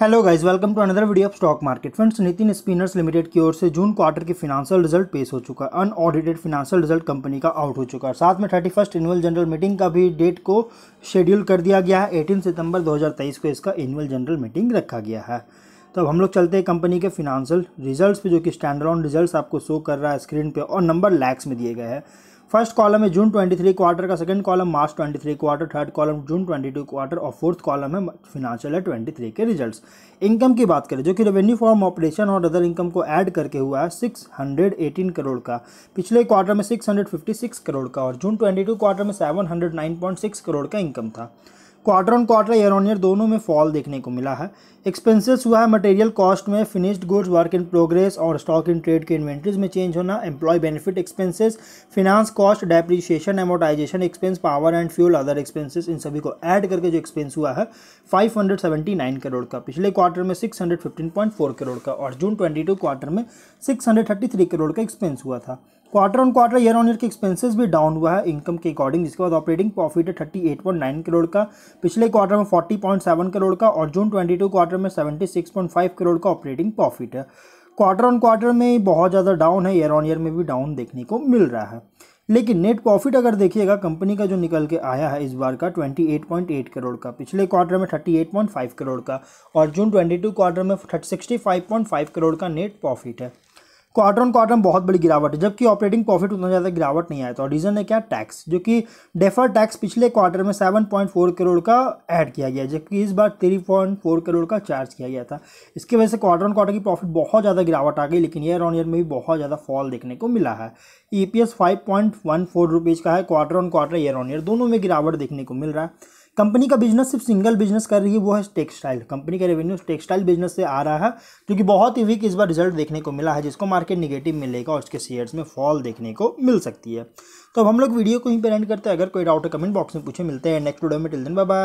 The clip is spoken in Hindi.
hello guys welcome to another video of stock market friends Nitin spinners limited की ओर से जून क्वार्टर की फिनांशियल रिजल्ट पेश हो चुका है अनऑडिटेड फिनेंशियल रिजल्ट कंपनी का आउट हो चुका है साथ में thirty first annual general meeting का भी डेट को शेड्यूल कर दिया गया है एटीन सितंबर दो को इसका एनुअल जनरल मीटिंग रखा गया है तो अब हम लोग चलते हैं कंपनी के फिनांशियल रिजल्ट पे जो कि स्टैंडर्ड रिजल्ट आपको शो कर रहा है स्क्रीन पर और नंबर लैक्स में दिए गए हैं फर्स्ट कॉलम है जून 23 क्वार्टर का second column March 23 quarter third column June 22 quarter और फोर्थ कॉलम है फिनांशियल है 23 के रिजल्ट्स इनकम की बात करें जो कि रेवेन्यू फॉर्म ऑपरेशन और अदर इनकम को ऐड करके हुआ है 618 करोड़ का पिछले क्वार्टर में 656 करोड़ का और जून 22 क्वार्टर में 709.6 करोड़ का इनकम था quarter on quarter year on year दोनों में फॉल देखने को मिला है एक्सपेंसेस हुआ है मटेरियल कॉस्ट में finished goods work in progress और स्टॉक इन ट्रेड के इन्वेंट्रीज में चेंज होना employee benefit expenses finance cost depreciation amortisation expense power and fuel other expenses इन सभी को ऐड करके जो एक्सपेंस हुआ है फाइव करोड़ का पिछले क्वार्टर में सिक्स करोड़ का और जून ट्वेंटी क्वार्टर में सिक्स करोड़ का एक्सपेंस हुआ था quarter on quarter year on year के एक्सपेंसेस भी डाउन हुआ है इनकम के अकॉर्डिंग जिसके बाद ऑपरेटिंग प्रॉफिट है thirty eight point nine crore का पिछले क्वार्टर में फोर्टी पॉइंट सेवन करोड़ का और जून ट्वेंटी टू क्वार्टर में seventy six point five crore का ऑपरेटिंग प्रॉफिट है क्वार्टर ऑन क्वार्टर में बहुत ज़्यादा डाउन है ईयर ऑन ईयर में भी डाउन देखने को मिल रहा है लेकिन नेट प्रॉफिट अगर देखिएगा कंपनी का जो निकल के आया है इस बार का 28.8 करोड़ का पिछले क्वार्टर में 38.5 करोड़ का और जून 22 क्वार्टर में 65.5 करोड़ का नेट प्रॉफिट है क्वार्टर ऑन क्वार्टर में बहुत बड़ी गिरावट है जबकि ऑपरेटिंग प्रॉफिट उतना ज़्यादा गिरावट नहीं आया था और रीज़न है क्या टैक्स जो कि डेफर टैक्स पिछले क्वार्टर में 7.4 करोड़ का ऐड किया गया जबकि इस बार 3.4 करोड़ का चार्ज किया गया था इसकी वजह से क्वार्टर ऑन क्वार्टर की प्रॉफिट बहुत ज़्यादा गिरावट आ गई लेकिन ईयर ऑन ईयर में भी बहुत ज़्यादा फॉल देखने को मिला है ई e पी का है quarter on quarter year on year दोनों में गिरावट देखने को मिल रहा है कंपनी का बिजनेस सिर्फ सिंगल बिजनेस कर रही है वो है टेक्सटाइल कंपनी का रेवेन्यू टेक्सटाइल बिजनेस से आ रहा है क्योंकि बहुत ही वीक इस बार रिजल्ट देखने को मिला है जिसको मार्केट निगेटिव मिलेगा और उसके शेयर्स में फॉल देखने को मिल सकती है तो अब हम लोग वीडियो को ही पर एंड करते हैं अगर कोई डाउट है कमेंट बॉक्स में पूछे मिलते हैं नेक्स्ट वीडियो में टिल दिन बाय